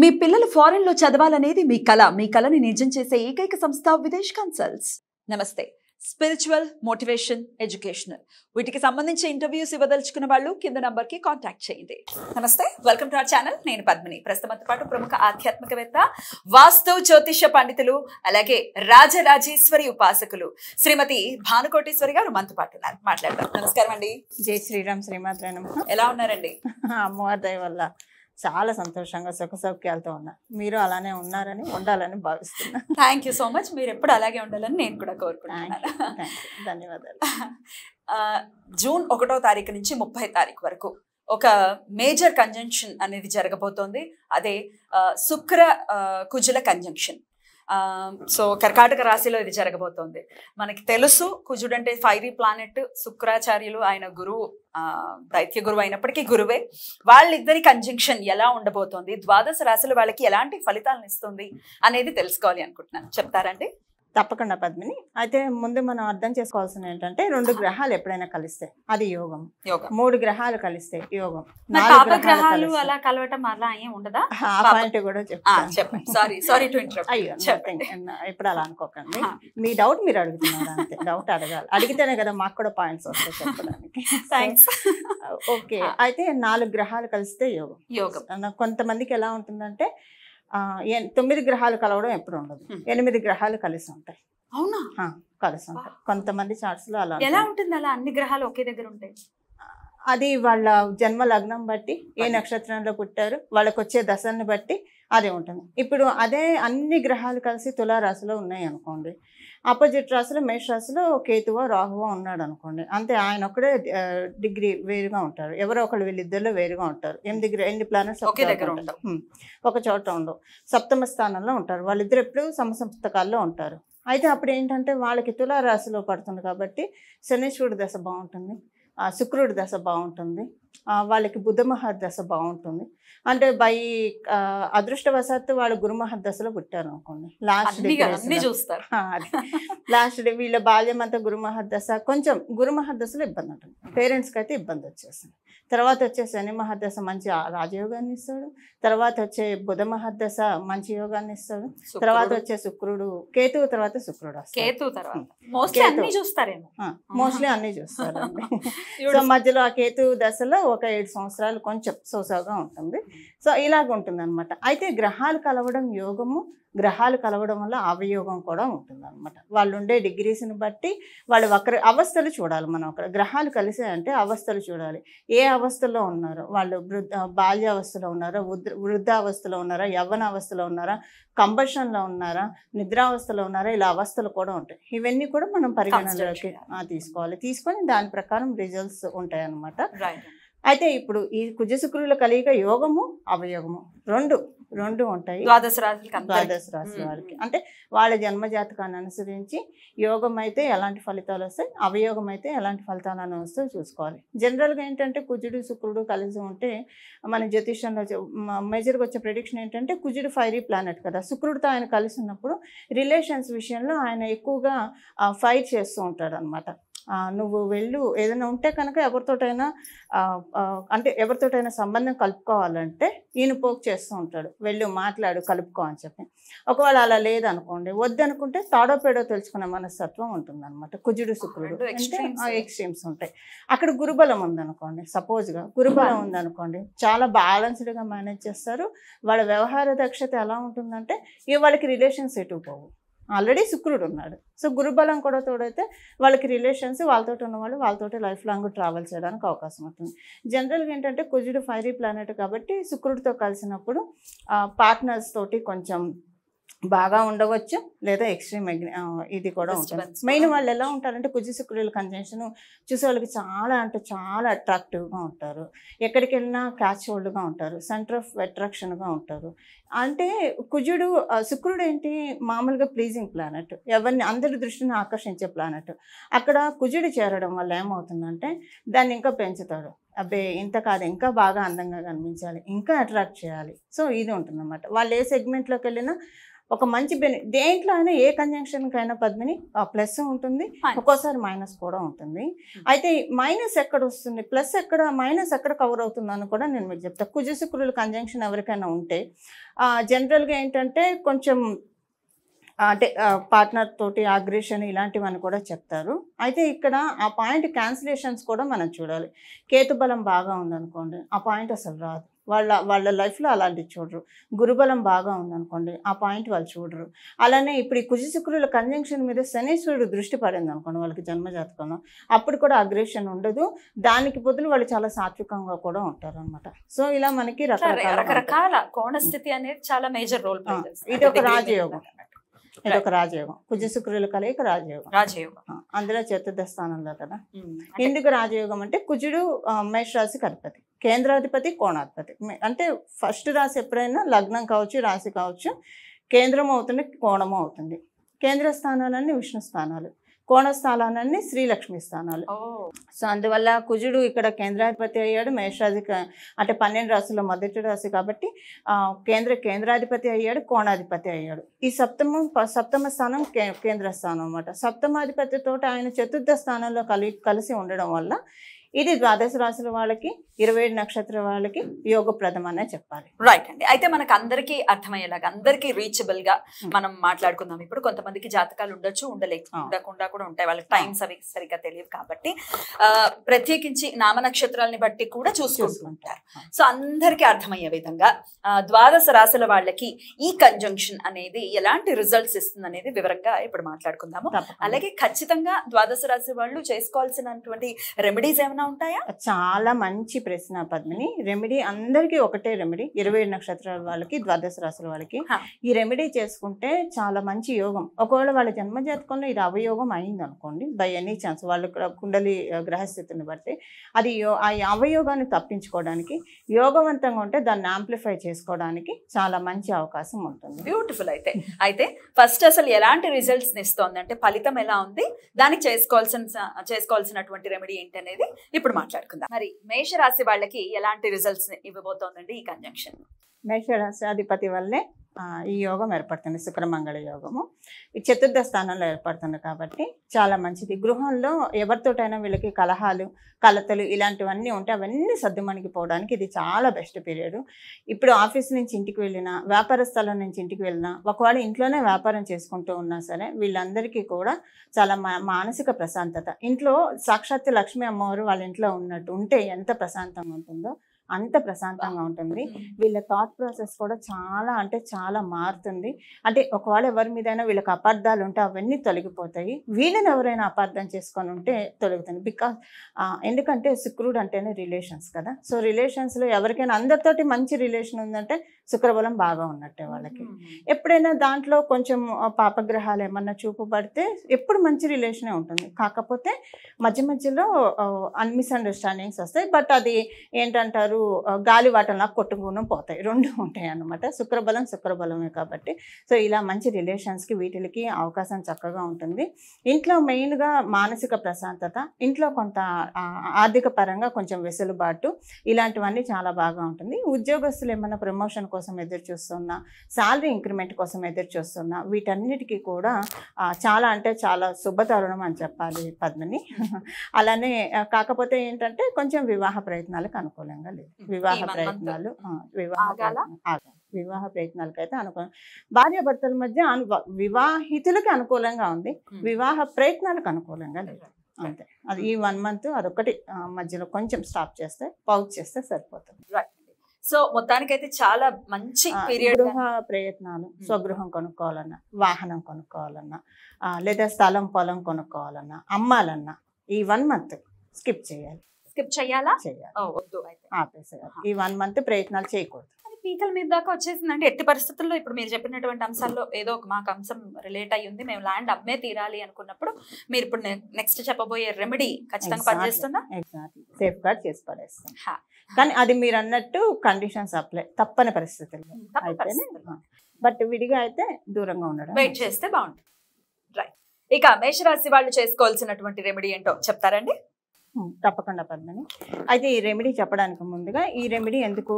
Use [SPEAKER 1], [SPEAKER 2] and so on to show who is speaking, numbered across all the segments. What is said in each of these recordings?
[SPEAKER 1] మీ పిల్లలు ఫారెన్లో చదవాలనేది మీ కళ మీ కళని నిజం చేసే ఏకైక సంస్థ విదేశ్ కన్సల్ట్స్ నమస్తే స్పిరిచువల్ మోటివేషన్ ఎడ్యుకేషనల్ వీటికి సంబంధించి ఇంటర్వ్యూస్ ఇవ్వదలుచుకున్న వాళ్ళు కింద కి కాంటాక్ట్ చేయండి నమస్తే వెల్కమ్ టు అవర్ ఛానల్ నేను పద్మిని ప్రస్తుతం పాటు ప్రముఖ ఆధ్యాత్మికవేత్త వాస్తు జ్యోతిష పండితులు అలాగే రాజరాజేశ్వరి ఉపాసకులు శ్రీమతి భానుకోటేశ్వరి గారు మనతో పాటు ఉన్నారు మాట్లాడతారు నమస్కారం అండి జై శ్రీరామ్ శ్రీమాత్ర ఎలా ఉన్నారండి
[SPEAKER 2] అమ్మవారి వల్ల చాలా సంతోషంగా సుఖ సౌఖ్యాలతో ఉన్నా
[SPEAKER 1] మీరు అలానే ఉన్నారని ఉండాలని భావిస్తున్నా థ్యాంక్ యూ సో మచ్ మీరు ఎప్పుడు అలాగే ఉండాలని నేను కూడా కోరుకున్నాను ధన్యవాదాలు జూన్ ఒకటో తారీఖు నుంచి ముప్పై తారీఖు వరకు ఒక మేజర్ కంజంక్షన్ అనేది జరగబోతోంది అదే శుక్ర కుజుల కంజంక్షన్ సో కర్కాటక రాశిలో ఇది జరగబోతోంది మనకి తెలుసు కుజుడు అంటే ఫైరీ ప్లానెట్ శుక్రాచార్యులు ఆయన గురువు దైత్య గురువు అయినప్పటికీ గురువే వాళ్ళిద్దరి కంజంక్షన్ ఎలా ఉండబోతోంది ద్వాదశ రాశిలో వాళ్ళకి ఎలాంటి ఫలితాలను ఇస్తుంది అనేది తెలుసుకోవాలి అనుకుంటున్నాను చెప్తారండి
[SPEAKER 2] తప్పకుండా పద్మిని అయితే ముందు మనం అర్థం చేసుకోవాల్సింది ఏంటంటే రెండు గ్రహాలు ఎప్పుడైనా కలిస్తే అది యోగం మూడు గ్రహాలు కలిస్తే యోగం గ్రహాలు అలా
[SPEAKER 1] కలవటం అలా ఉండదా
[SPEAKER 2] పాయింట్ కూడా చెప్పండి సారీ సారీ అయ్యో ఇప్పుడు అలా అనుకోకండి మీ డౌట్ మీరు అడుగుతున్నారు అంతే డౌట్ అడగాలి అడిగితేనే కదా మాకు కూడా పాయింట్స్ వస్తాయి చెప్పడానికి థ్యాంక్స్ ఓకే అయితే నాలుగు గ్రహాలు కలిస్తే యోగం యోగం కొంతమందికి ఎలా ఉంటుందంటే తొమ్మిది గ్రహాలు కలవడం ఎప్పుడు ఉండదు ఎనిమిది గ్రహాలు కలిసి ఉంటాయి అవునా కలిసి ఉంటాయి కొంతమంది చార్ట్స్ లో అలా ఎలా
[SPEAKER 1] ఉంటుంది అలా అన్ని గ్రహాలు ఒకే దగ్గర ఉంటాయి
[SPEAKER 2] అది వాళ్ళ జన్మ లగ్నం బట్టి ఏ నక్షత్రంలో పుట్టారు వాళ్ళకి వచ్చే దశల్ని బట్టి అదే ఉంటుంది ఇప్పుడు అదే అన్ని గ్రహాలు కలిసి తులారాశిలో ఉన్నాయి అనుకోండి ఆపోజిట్ రాశిలో మేషరాశిలో కేతువో రాహువో ఉన్నాడు అనుకోండి అంతే ఆయన ఒక్కడే డిగ్రీ వేరుగా ఉంటారు ఎవరో ఒకళ్ళు వీళ్ళిద్దరిలో వేరుగా ఉంటారు ఎనిమిది ఎన్ని ప్లానెట్స్ ఒకే దగ్గర ఉంటారు ఒక చోట ఉండవు సప్తమ స్థానంలో ఉంటారు వాళ్ళిద్దరు ఎప్పుడు సమసంస్తకాల్లో ఉంటారు అయితే అప్పుడు ఏంటంటే వాళ్ళకి తులారాశిలో పడుతుంది కాబట్టి శనీశ్వరుడి దశ బాగుంటుంది శుక్రుడి దశ బాగుంటుంది వాళ్ళకి బుద్ధ మహర్దశ బాగుంటుంది అంటే బై అదృష్టవశాత్తు వాళ్ళు గురు మహాదశలో పుట్టారు అనుకోండి లాస్ట్ డే చూస్తారు లాస్ట్ డే వీళ్ళ బాల్యం అంతా గురు మహాదశ కొంచెం గురు మహాదశలో ఇబ్బంది ఉంటుంది పేరెంట్స్కి అయితే ఇబ్బంది వచ్చేస్తుంది తర్వాత వచ్చే శని మహర్దశ మంచి రాజయోగాన్ని ఇస్తాడు తర్వాత వచ్చే బుధ మహర్దశ మంచి యోగాన్ని
[SPEAKER 1] ఇస్తాడు తర్వాత వచ్చే
[SPEAKER 2] శుక్రుడు కేతువు తర్వాత శుక్రుడు కేతు మోస్ట్లీ hmm. అన్ని చూస్తారు
[SPEAKER 1] సో
[SPEAKER 2] మధ్యలో ఆ కేతు దశలో కూడా ఒక ఏడు సంవత్సరాలు కొంచెం సోసాగా ఉంటుంది సో ఇలాగ ఉంటుంది అనమాట అయితే గ్రహాలు కలవడం యోగము గ్రహాలు కలవడం వల్ల అవయోగం కూడా ఉంటుంది అనమాట వాళ్ళు ఉండే డిగ్రీస్ని బట్టి వాళ్ళు ఒకరి అవస్థలు చూడాలి మనం అక్కడ గ్రహాలు కలిసాయంటే అవస్థలు చూడాలి ఏ అవస్థలో ఉన్నారో వాళ్ళు వృద్ధ బాల్యావస్థలో ఉన్నారా వృద్ధ వృద్ధావస్థలో ఉన్నారా అవస్థలో ఉన్నారా కంబషన్లో ఉన్నారా నిద్రావస్థలో ఉన్నారా ఇలా అవస్థలు కూడా ఉంటాయి ఇవన్నీ కూడా మనం పరిగణనలోకి తీసుకోవాలి తీసుకొని దాని ప్రకారం రిజల్ట్స్ ఉంటాయి అన్నమాట అయితే ఇప్పుడు ఈ కుజ శుక్రుల కలియక యోగము అవయోగము రెండు రెండు ఉంటాయి ద్వాదశ రాశి ద్వాదశ రాశి వారికి అంటే వాళ్ళ జన్మ జాతకాన్ని అనుసరించి యోగం అయితే ఎలాంటి ఫలితాలు వస్తాయి అవయోగం అయితే ఎలాంటి ఫలితాలను వస్తాయో చూసుకోవాలి జనరల్గా ఏంటంటే కుజుడు శుక్రుడు కలిసి ఉంటే మన జ్యోతిష్యంలో మేజర్గా వచ్చే ప్రిడిక్షన్ ఏంటంటే కుజుడు ఫైరీ ప్లానెట్ కదా శుక్రుడితో ఆయన కలిసి ఉన్నప్పుడు రిలేషన్స్ విషయంలో ఆయన ఎక్కువగా ఫైర్ చేస్తూ ఉంటాడు అనమాట నువ్వు వెళ్ళు ఏదైనా ఉంటే కనుక ఎవరితోటైనా అంటే ఎవరితోటైనా సంబంధం కలుపుకోవాలంటే ఈయన పోక్ చేస్తూ ఉంటాడు వెళ్ళు మాట్లాడు కలుపుకో అని చెప్పి ఒకవేళ అలా లేదనుకోండి వద్దనుకుంటే తాడో పేడో తెలుసుకునే మనస్తత్వం ఉంటుందన్నమాట కుజుడు శుక్రుడు ఎక్స్ట్రీమ్స్ ఉంటాయి అక్కడ గురుబలం ఉందనుకోండి సపోజ్గా గురుబలం ఉందనుకోండి చాలా బ్యాలెన్స్డ్గా మేనేజ్ చేస్తారు వాళ్ళ వ్యవహార దక్షత ఎలా ఉంటుందంటే ఇక వాళ్ళకి రిలేషన్స్ ఎటు పోవు ఆల్రెడీ శుక్రుడు ఉన్నాడు సో గురుబలం కూడా తోడైతే వాళ్ళకి రిలేషన్స్ వాళ్ళతో ఉన్నవాళ్ళు వాళ్ళతో లైఫ్ లాంగ్ ట్రావెల్ చేయడానికి అవకాశం ఉంటుంది జనరల్గా ఏంటంటే కుజుడు ఫైరీ ప్లానెట్ కాబట్టి శుక్రుడితో కలిసినప్పుడు పార్ట్నర్స్ తోటి కొంచెం బాగా ఉండవచ్చు లేదా ఎక్స్ట్రీమ్ ఇది కూడా ఉంటుంది మెయిన్ ah. వాళ్ళు ఎలా ఉంటారంటే కుజి శుక్రుల కంజంక్షన్ చూసే వాళ్ళకి చాలా అంటే చాలా అట్రాక్టివ్గా ఉంటారు ఎక్కడికి వెళ్ళినా క్యాచ్ హోల్డ్గా ఉంటారు సెంటర్ ఆఫ్ అట్రాక్షన్గా ఉంటారు అంటే కుజుడు శుక్రుడు ఏంటి మామూలుగా ప్లీజింగ్ ప్లానెట్ ఎవరిని అందరి దృష్టిని ఆకర్షించే ప్లానెట్ అక్కడ కుజుడు చేరడం వల్ల ఏమవుతుందంటే దాన్ని ఇంకా పెంచుతాడు అబ్బే ఇంత కాదు ఇంకా బాగా అందంగా కనిపించాలి ఇంకా అట్రాక్ట్ చేయాలి సో ఇది ఉంటుందన్నమాట వాళ్ళు ఏ సెగ్మెంట్లోకి వెళ్ళినా ఒక మంచి బెని దేంట్లో అయినా ఏ కైనా పద్మిని ప్లస్ ఉంటుంది ఒక్కోసారి మైనస్ కూడా ఉంటుంది hmm. అయితే మైనస్ ఎక్కడ వస్తుంది ప్లస్ ఎక్కడ మైనస్ ఎక్కడ కవర్ అవుతుంది అని కూడా నేను మీకు చెప్తాను కుజశుక్రులు కంజంక్షన్ ఎవరికైనా ఉంటే జనరల్గా ఏంటంటే కొంచెం అంటే పార్ట్నర్ తోటి అగ్రెషన్ ఇలాంటివన్నీ కూడా చెప్తారు అయితే ఇక్కడ ఆ పాయింట్ క్యాన్సిలేషన్స్ కూడా మనం చూడాలి కేతుబలం బాగా ఉందనుకోండి ఆ పాయింట్ అసలు రాదు వాళ్ళ వాళ్ళ లైఫ్లో అలాంటివి చూడరు గురుబలం బాగా ఉందనుకోండి ఆ పాయింట్ వాళ్ళు చూడరు అలానే ఇప్పుడు ఈ కుజశుక్రుల కంజంక్షన్ మీద శనీశ్వరుడు దృష్టి పడింది అనుకోండి వాళ్ళకి జన్మజాతకంలో అప్పుడు కూడా అగ్రేషన్ ఉండదు దానికి బదులు వాళ్ళు చాలా సాత్వికంగా కూడా ఉంటారు అనమాట
[SPEAKER 1] సో ఇలా మనకి రకరకాల కోణస్థితి అనేది చాలా మేజర్ రోల్ ఇది ఒక రాజయోగం
[SPEAKER 2] ఇది ఒక రాజయోగం కుజ hmm. శుక్రుల కలయిక రాజయోగం రాజయోగం అందులో చతుర్థ స్థానంలో కదా hmm. ఎందుకు రాజయోగం అంటే కుజుడు రాశి అధిపతి కేంద్రాధిపతి కోణాధిపతి అంటే ఫస్ట్ రాశి ఎప్పుడైనా లగ్నం కావచ్చు రాశి కావచ్చు కేంద్రం అవుతుంది కోణం అవుతుంది కేంద్ర స్థానాలన్నీ విష్ణు స్థానాలు కోణస్థానాలన్నీ శ్రీలక్ష్మి స్థానాలు సో అందువల్ల కుజుడు ఇక్కడ కేంద్రాధిపతి అయ్యాడు మేషాది అంటే పన్నెండు రాసుల్లో మొదటి రాశి కాబట్టి కేంద్ర కేంద్రాధిపతి అయ్యాడు కోణాధిపతి అయ్యాడు ఈ సప్తమ సప్తమ స్థానం కేంద్ర స్థానం అనమాట సప్తమాధిపతితో ఆయన చతుర్థ స్థానంలో కలి కలిసి ఉండడం వల్ల ఇది ద్వాదశ రాశుల వాళ్ళకి ఇరవై ఏడు నక్షత్ర వాళ్ళకి యోగప్రదం అనే చెప్పాలి
[SPEAKER 1] రైట్ అండి అయితే మనకు అందరికీ అర్థమయ్యేలాగా అందరికీ రీచబుల్ గా hmm. మనం మాట్లాడుకుందాం ఇప్పుడు కొంతమందికి జాతకాలు ఉండొచ్చు ఉండలేక ah. ఉండకుండా కూడా ఉంటాయి వాళ్ళకి టైమ్స్ ah. అవి సరిగ్గా తెలియదు కాబట్టి ప్రత్యేకించి నామ నక్షత్రాలని బట్టి కూడా చూసుకుంటుంటారు సో అందరికీ అర్థమయ్యే విధంగా ద్వాదశ రాశుల వాళ్ళకి ఈ కంజంక్షన్ అనేది ఎలాంటి రిజల్ట్స్ ఇస్తుంది అనేది వివరంగా ఇప్పుడు మాట్లాడుకుందాము అలాగే ఖచ్చితంగా ద్వాదశ రాశి వాళ్ళు చేసుకోవాల్సినటువంటి రెమెడీస్
[SPEAKER 2] ఏమైనా ఏమైనా ఉంటాయా చాలా మంచి ప్రశ్న పద్మిని రెమెడీ అందరికీ ఒకటే రెమెడీ ఇరవై నక్షత్రాల వాళ్ళకి ద్వాదశ రాశుల వాళ్ళకి ఈ రెమెడీ చేసుకుంటే చాలా మంచి యోగం ఒకవేళ వాళ్ళ జన్మ జాతకంలో ఇది అవయోగం అయింది అనుకోండి బై ఎనీ ఛాన్స్ వాళ్ళు కుండలి గ్రహస్థితిని బట్టి అది ఆ అవయోగాన్ని తప్పించుకోవడానికి యోగవంతంగా ఉంటే దాన్ని ఆంప్లిఫై చేసుకోవడానికి చాలా మంచి అవకాశం ఉంటుంది
[SPEAKER 1] బ్యూటిఫుల్ అయితే అయితే ఫస్ట్ అసలు ఎలాంటి రిజల్ట్స్ ఇస్తోంది అంటే ఫలితం ఎలా ఉంది దానికి చేసుకోవాల్సిన చేసుకోవాల్సినటువంటి రెమెడీ ఏంటనేది ఇప్పుడు మాట్లాడుకుందాం మరి మేషరాశి వాళ్ళకి ఎలాంటి రిజల్ట్స్ ఇవ్వబోతోందండి ఈ కన్జంక్షన్
[SPEAKER 2] మేషరాశాధిపతి వల్లే ఈ యోగం ఏర్పడుతుంది శుక్రమంగళ యోగము ఈ చతుర్థ స్థానంలో ఏర్పడుతుంది కాబట్టి చాలా మంచిది గృహంలో ఎవరితోటైనా వీళ్ళకి కలహాలు కలతలు ఇలాంటివన్నీ ఉంటే అవన్నీ సర్దుమణికి పోవడానికి ఇది చాలా బెస్ట్ పీరియడ్ ఇప్పుడు ఆఫీస్ నుంచి ఇంటికి వెళ్ళినా వ్యాపార స్థలం నుంచి ఇంటికి వెళ్ళినా ఒకవేళ ఇంట్లోనే వ్యాపారం చేసుకుంటూ ఉన్నా సరే వీళ్ళందరికీ కూడా చాలా మానసిక ప్రశాంతత ఇంట్లో సాక్షాత్ లక్ష్మీ అమ్మవారు వాళ్ళ ఇంట్లో ఉన్నట్టు ఉంటే ఎంత ప్రశాంతంగా ఉంటుందో అంత ప్రశాంతంగా ఉంటుంది వీళ్ళ థాట్ ప్రాసెస్ కూడా చాలా అంటే చాలా మారుతుంది అంటే ఒకవేళ ఎవరి మీదైనా వీళ్ళకి అపార్థాలు ఉంటే అవన్నీ తొలగిపోతాయి వీళ్ళని ఎవరైనా అపార్థం చేసుకొని ఉంటే తొలుగుతుంది బికాస్ ఎందుకంటే శుక్రుడు అంటేనే రిలేషన్స్ కదా సో రిలేషన్స్లో ఎవరికైనా అందరితోటి మంచి రిలేషన్ ఉందంటే శుక్రబలం బాగా ఉన్నట్టే వాళ్ళకి ఎప్పుడైనా దాంట్లో కొంచెం పాపగ్రహాలు ఏమన్నా చూపబడితే ఎప్పుడు మంచి రిలేషనే ఉంటుంది కాకపోతే మధ్య మధ్యలో మిస్అండర్స్టాండింగ్స్ వస్తాయి బట్ అది ఏంటంటారు గాలి వాటంలా కొట్టుకుని పోతాయి రెండు ఉంటాయి అనమాట శుక్రబలం శుక్రబలమే కాబట్టి సో ఇలా మంచి రిలేషన్స్కి వీటికి అవకాశం చక్కగా ఉంటుంది ఇంట్లో మెయిన్గా మానసిక ప్రశాంతత ఇంట్లో కొంత ఆర్థిక పరంగా కొంచెం వెసులుబాటు ఇలాంటివన్నీ చాలా బాగా ఉంటుంది ఉద్యోగస్తులు ఏమైనా ప్రమోషన్ కోసం కోసం ఎదురు చూస్తున్నా శాలరీ ఇంక్రిమెంట్ కోసం ఎదురు చూస్తున్నా వీటన్నిటికీ కూడా చాలా అంటే చాలా శుభతరుణం అని చెప్పాలి పద్మని అలానే కాకపోతే ఏంటంటే కొంచెం వివాహ ప్రయత్నాలకు అనుకూలంగా లేదు వివాహ ప్రయత్నాలు వివాహ వివాహ ప్రయత్నాలకు ప్రయత్నాలకైతే అనుకూలం భార్యాభర్తల మధ్య అను వివాహితులకి అనుకూలంగా ఉంది వివాహ ప్రయత్నాలకు అనుకూలంగా లేదు అంతే అది ఈ వన్ మంత్ అదొకటి మధ్యలో కొంచెం స్టాప్ చేస్తే పౌచ్ చేస్తే సరిపోతుంది
[SPEAKER 1] రైట్ సో మొత్తానికైతే చాలా మంచి పీరియడ్
[SPEAKER 2] ప్రయత్నాలు స్వగృహం కొనుక్కోవాలన్నా వాహనం కొనుక్కోవాలన్నా లేదా స్థలం పొలం కొనుక్కోవాలన్నా అమ్మాలన్నా ఈ వన్ మంత్ స్కిప్ చేయాలి
[SPEAKER 1] స్కిప్ చేయాలా చేయాలి
[SPEAKER 2] ఈ వన్ మంత్ ప్రయత్నాలు చేయకూడదు
[SPEAKER 1] పీకల మీద దాకా అంటే ఎట్టి పరిస్థితుల్లో ఇప్పుడు మీరు చెప్పినటువంటి అంశాల్లో ఏదో ఒక మాకు అంశం రిలేట్ అయ్యి ఉంది మేము ల్యాండ్ అమ్మే తీరాలి అనుకున్నప్పుడు మీరు ఇప్పుడు నెక్స్ట్ చెప్పబోయే రెమెడీ ఖచ్చితంగా పనిచేస్తుందా
[SPEAKER 2] సేఫ్ గార్డ్ చేసి పడేస్తాం కానీ అది మీరు అన్నట్టు కండిషన్స్ అప్లై తప్పని పరిస్థితుల్లో బట్ విడిగా అయితే దూరంగా ఉండడం వెయిట్ చేస్తే
[SPEAKER 1] బాగుంటుంది రైట్ ఇక మేషరాశి వాళ్ళు చేసుకోవాల్సినటువంటి రెమెడీ ఏంటో చెప్తారండి
[SPEAKER 2] తప్పకుండా పద్మని అయితే ఈ రెమెడీ చెప్పడానికి ముందుగా ఈ రెమెడీ ఎందుకు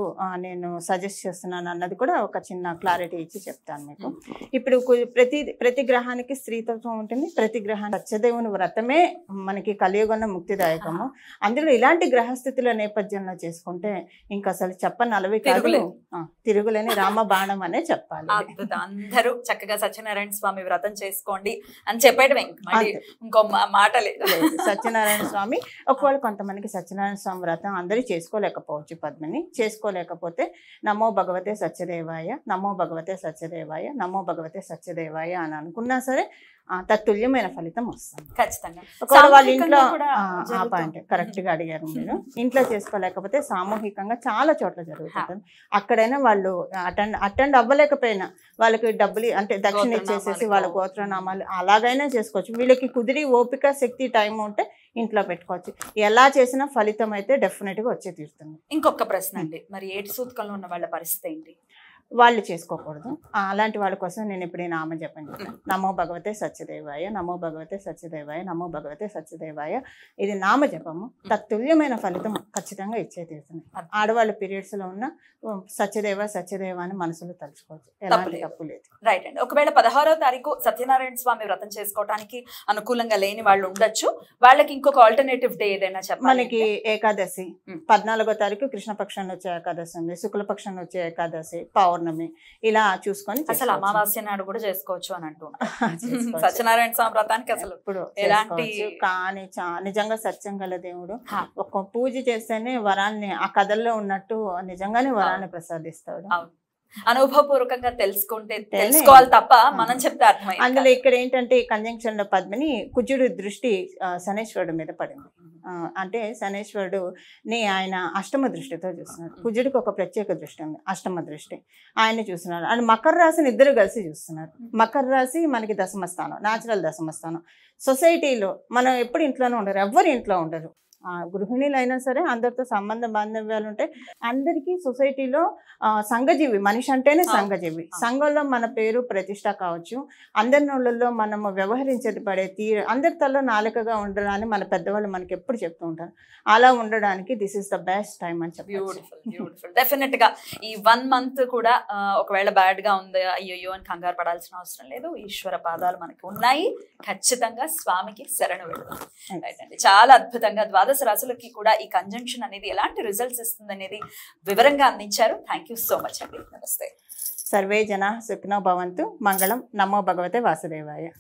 [SPEAKER 2] నేను సజెస్ట్ చేస్తున్నాను అన్నది కూడా ఒక చిన్న క్లారిటీ ఇచ్చి చెప్తాను మీకు ఇప్పుడు ప్రతి ప్రతి గ్రహానికి స్త్రీతత్వం ఉంటుంది ప్రతి గ్రహానికి సత్యదేవుని వ్రతమే మనకి కలియుగన్న ముక్తిదాయకము అందులో ఇలాంటి గ్రహస్థితుల నేపథ్యంలో చేసుకుంటే ఇంకా అసలు చెప్ప నలభై కాదు తిరుగులేని రామ బాణం అనే చెప్పాలి
[SPEAKER 1] అందరూ చక్కగా సత్యనారాయణ స్వామి వ్రతం చేసుకోండి అని చెప్పడమే ఇంకో మాట లేదు
[SPEAKER 2] సత్యనారాయణ స్వామి ఒకవేళ కొంతమందికి సత్యనారాయణ స్వామి వ్రతం అందరూ చేసుకోలేకపోవచ్చు పద్మిని చేసుకోలేకపోతే నమో భగవతే సత్యదేవాయ నమో భగవతే సత్యదేవాయ నమో భగవతే సత్యదేవాయ అని అనుకున్నా సరే తత్తుల్యమైన ఫలితం వస్తుంది
[SPEAKER 1] ఖచ్చితంగా వాళ్ళ ఇంట్లో ఆ
[SPEAKER 2] పాయింట్ కరెక్ట్గా అడిగారు మీరు ఇంట్లో చేసుకోలేకపోతే సామూహికంగా చాలా చోట్ల జరుగుతుంది అక్కడైనా వాళ్ళు అటెండ్ అటెండ్ అవ్వలేకపోయినా వాళ్ళకి డబ్బులు అంటే దక్షిణ ఇచ్చేసేసి వాళ్ళ గోత్రనామాలు అలాగైనా చేసుకోవచ్చు వీళ్ళకి కుదిరి ఓపిక శక్తి టైం ఉంటే ఇంట్లో పెట్టుకోవచ్చు ఎలా చేసినా ఫలితం అయితే డెఫినెట్గా వచ్చే తీరుతుంది ఇంకొక
[SPEAKER 1] ప్రశ్న అండి మరి ఏడు సూతకంలో ఉన్న వాళ్ళ పరిస్థితి ఏంటి
[SPEAKER 2] వాళ్ళు చేసుకోకూడదు అలాంటి వాళ్ళ కోసం నేను ఈ నామం చెప్పండి నమో భగవతే సత్యదేవాయ నమో భగవతే సత్యదేవాయ నమో భగవతే సత్యదేవాయ ఇది నామ జపము తత్తుల్యమైన ఫలితం ఖచ్చితంగా ఇచ్చే తీరుతుంది ఆడవాళ్ళ పీరియడ్స్లో ఉన్న సత్యదేవ సత్యదేవ అని మనసులో తలుచుకోవచ్చు ఎలాంటి తప్పు లేదు
[SPEAKER 1] రైట్ అండి ఒకవేళ పదహారో తారీఖు సత్యనారాయణ స్వామి వ్రతం చేసుకోవడానికి అనుకూలంగా లేని వాళ్ళు ఉండొచ్చు వాళ్ళకి ఇంకొక ఆల్టర్నేటివ్ డే ఏదైనా చెప్ప
[SPEAKER 2] మనకి ఏకాదశి hmm. పద్నాలుగో తారీఖు కృష్ణపక్షంలో వచ్చే ఏకాదశి ఉంది శుక్లపక్షంలో వచ్చే ఏకాదశి పౌర్ పౌర్ణమి ఇలా చూసుకొని అసలు అమావాస్య
[SPEAKER 1] నాడు కూడా చేసుకోవచ్చు అని అంటున్నాను సత్యనారాయణ స్వామి వ్రతానికి అసలు ఇప్పుడు ఎలాంటి కానీ
[SPEAKER 2] నిజంగా సత్యం గల దేవుడు ఒక పూజ చేస్తేనే వరాన్ని ఆ కథల్లో ఉన్నట్టు నిజంగానే వరాన్ని ప్రసాదిస్తాడు
[SPEAKER 1] అనుభవపూర్వకంగా తెలుసుకుంటే తెలుసుకోవాలి
[SPEAKER 2] తప్ప మనం చెప్తే అర్థమై అందులో ఇక్కడ ఏంటంటే కంజంక్షన్ లో పద్మిని కుజుడు దృష్టి శనేశ్వరుడు మీద పడింది అంటే శనేశ్వరుడుని ఆయన అష్టమ దృష్టితో చూస్తున్నాడు కుజుడికి ఒక ప్రత్యేక దృష్టి ఉంది అష్టమ దృష్టి ఆయన చూస్తున్నాడు అండ్ మకర రాశిని ఇద్దరు కలిసి చూస్తున్నారు మకర రాశి మనకి దశమస్థానం న్యాచురల్ దశమస్థానం సొసైటీలో మనం ఎప్పుడు ఇంట్లోనే ఉండరు ఎవ్వరు ఇంట్లో ఉండరు గృహిణీలైనా సరే అందరితో సంబంధ బాంధవ్యాలు ఉంటాయి అందరికీ సొసైటీలో సంఘజీవి మనిషి అంటేనే సంఘజీవి సంఘంలో మన పేరు ప్రతిష్ట కావచ్చు అందరి నోళ్ళల్లో మనం వ్యవహరించేది పడే తీరు అందరి తల్లో నాలుకగా ఉండడాన్ని మన పెద్దవాళ్ళు మనకి ఎప్పుడు చెప్తూ ఉంటారు అలా ఉండడానికి this is the best time అని చెప్పి
[SPEAKER 1] డెఫినెట్ గా ఈ వన్ మంత్ కూడా ఒకవేళ బ్యాడ్ గా ఉంది అయ్యో అని కంగారు పడాల్సిన అవసరం లేదు ఈశ్వర పాదాలు మనకి ఉన్నాయి ఖచ్చితంగా స్వామికి శరణు వెళ్దాం చాలా అద్భుతంగా ద్వాదశ ద్వాదశ రాశులకి కూడా ఈ కంజంక్షన్ అనేది ఎలాంటి రిజల్ట్స్ ఇస్తుంది అనేది వివరంగా అందించారు థ్యాంక్ సో మచ్ అండి నమస్తే
[SPEAKER 2] సర్వే జన సుఖినో భవంతు మంగళం నమో భగవతే వాసుదేవాయ